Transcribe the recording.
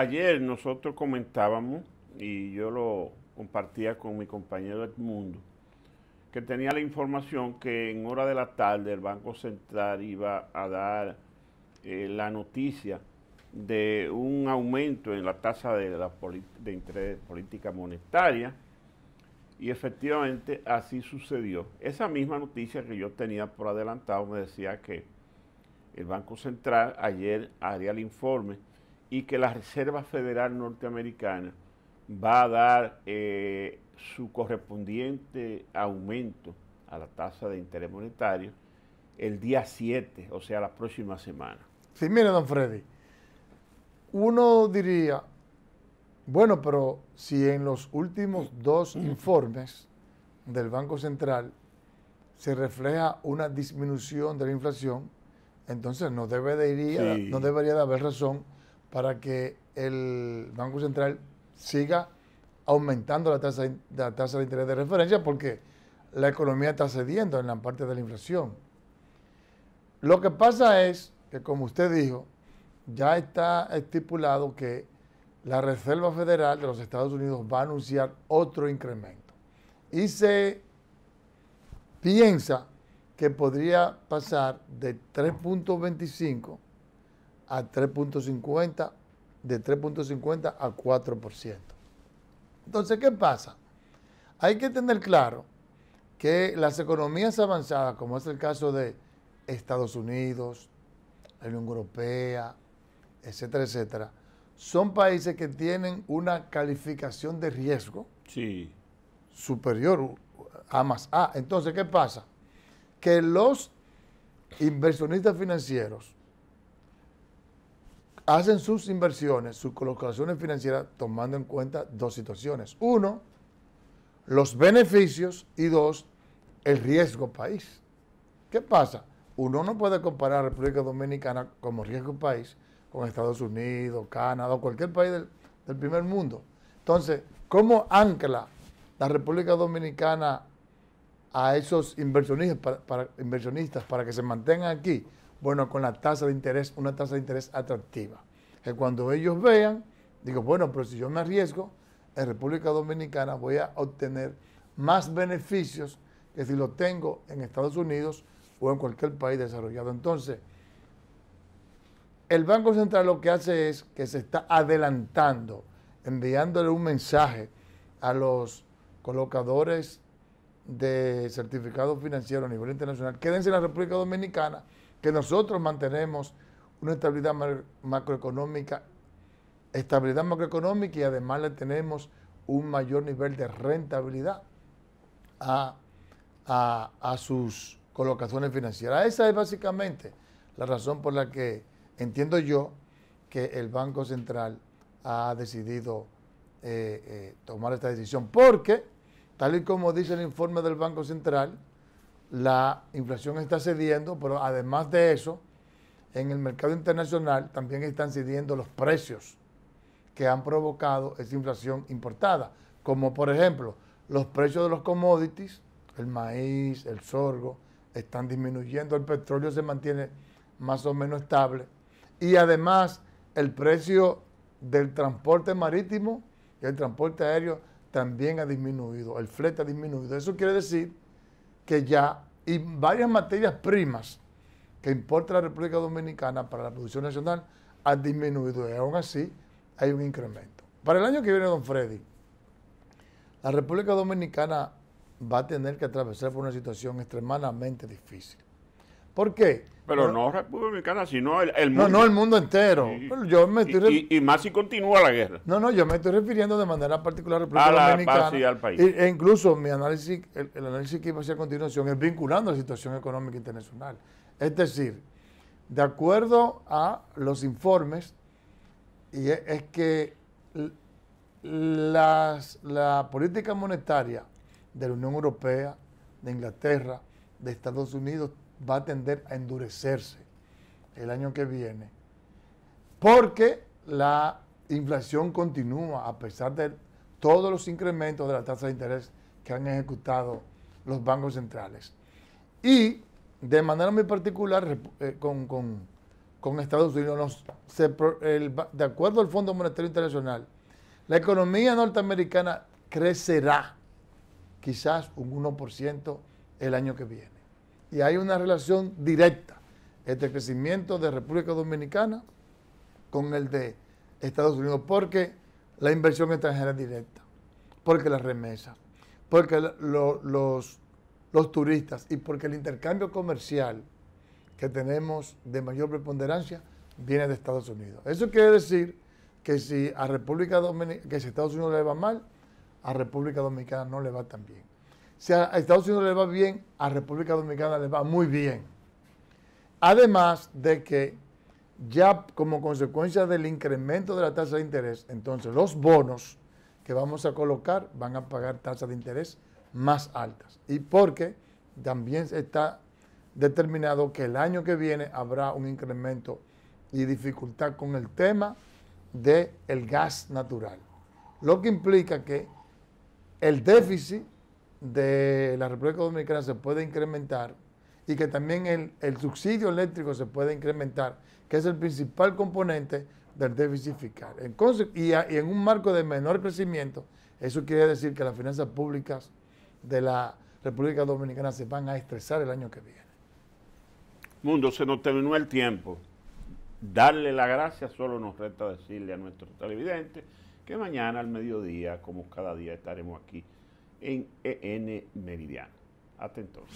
ayer nosotros comentábamos, y yo lo compartía con mi compañero Edmundo, que tenía la información que en hora de la tarde el Banco Central iba a dar eh, la noticia de un aumento en la tasa de, la de política monetaria y efectivamente así sucedió. Esa misma noticia que yo tenía por adelantado me decía que el Banco Central ayer haría el informe y que la Reserva Federal Norteamericana va a dar eh, su correspondiente aumento a la tasa de interés monetario el día 7, o sea, la próxima semana. Sí, mire, don Freddy, uno diría, bueno, pero si en los últimos dos informes del Banco Central se refleja una disminución de la inflación, entonces no, debe no debería de haber razón para que el Banco Central siga aumentando la tasa, la tasa de interés de referencia porque la economía está cediendo en la parte de la inflación. Lo que pasa es que, como usted dijo, ya está estipulado que la Reserva Federal de los Estados Unidos va a anunciar otro incremento. Y se piensa que podría pasar de 3.25 a 3.50, de 3.50 a 4%. Entonces, ¿qué pasa? Hay que tener claro que las economías avanzadas, como es el caso de Estados Unidos, la Unión Europea, etcétera, etcétera, son países que tienen una calificación de riesgo sí. superior a más A. Entonces, ¿qué pasa? Que los inversionistas financieros hacen sus inversiones, sus colocaciones financieras, tomando en cuenta dos situaciones. Uno, los beneficios y dos, el riesgo país. ¿Qué pasa? Uno no puede comparar a República Dominicana como riesgo país con Estados Unidos, Canadá o cualquier país del, del primer mundo. Entonces, ¿cómo ancla la República Dominicana a esos inversionistas para, que se mantengan aquí? Bueno, con la tasa de interés, una tasa de interés atractiva. Que cuando ellos vean, digo, bueno, pero si yo me arriesgo, en República Dominicana voy a obtener más beneficios que si lo tengo en Estados Unidos o en cualquier país desarrollado. Entonces, el Banco Central lo que hace es que se está adelantando, enviándole un mensaje a los colocadores de certificado financiero a nivel internacional, quédense en la República Dominicana, que nosotros mantenemos una estabilidad macroeconómica, estabilidad macroeconómica y además le tenemos un mayor nivel de rentabilidad a, sus colocaciones financieras. Esa es básicamente la razón por la que entiendo yo que el Banco Central ha decidido eh, eh, tomar esta decisión, porque Tal y como dice el informe del Banco Central, la inflación está cediendo, pero además de eso, en el mercado internacional también están cediendo los precios que han provocado esa inflación importada, como por ejemplo los precios de los commodities, el maíz, el sorgo, están disminuyendo, el petróleo se mantiene más o menos estable y además el precio del transporte marítimo y el transporte aéreo también ha disminuido, el flete ha disminuido. Eso quiere decir que ya y varias materias primas que importa la República Dominicana para la producción nacional han disminuido y aún así hay un incremento. Para el año que viene, don Freddy, la República Dominicana va a tener que atravesar por una situación extremadamente difícil. ¿Por qué? Pero no República Dominicana, sino el, mundo. No, no, el mundo entero. y, más si continúa la guerra. No, no, yo me estoy refiriendo de manera particular a República la República Dominicana. al país. E, incluso mi análisis, el, análisis que iba a hacer a continuación es vinculando a la situación económica internacional. Es decir, de acuerdo a los informes, y es, es que las, la política monetaria de la Unión Europea, de Inglaterra, de Estados Unidos, va a tender a endurecerse el año que viene, porque la inflación continúa a pesar de todos los incrementos de la tasa de interés que han ejecutado los bancos centrales. Y de manera muy particular eh, con, Estados Unidos, de acuerdo al Fondo Monetario Internacional, la economía norteamericana crecerá quizás un 1% el año que viene y hay una relación directa entre el crecimiento de República Dominicana con el de Estados Unidos, porque la inversión extranjera es directa, porque las remesas, porque los, los turistas y porque el intercambio comercial que tenemos de mayor preponderancia viene de Estados Unidos. Eso quiere decir que si a República Dominicana, que si Estados Unidos le va mal, a República Dominicana no le va tan bien si a Estados Unidos le va bien, a República Dominicana le va muy bien. Además de que ya como consecuencia del incremento de la tasa de interés, entonces los bonos que vamos a colocar van a pagar tasas de interés más altas. Y porque también está determinado que el año que viene habrá un incremento y dificultad con el tema del el gas natural. Lo que implica que el déficit de la República Dominicana se puede incrementar y que también el, subsidio eléctrico se puede incrementar, que es el principal componente del déficit fiscal. y, y en un marco de menor crecimiento, eso quiere decir que las finanzas públicas de la República Dominicana se van a estresar el año que viene. Mundo, se nos terminó el tiempo. Darle la gracia solo nos resta decirle a nuestros televidentes que mañana al mediodía, como cada día, estaremos aquí en EN Meridiano. Atentos.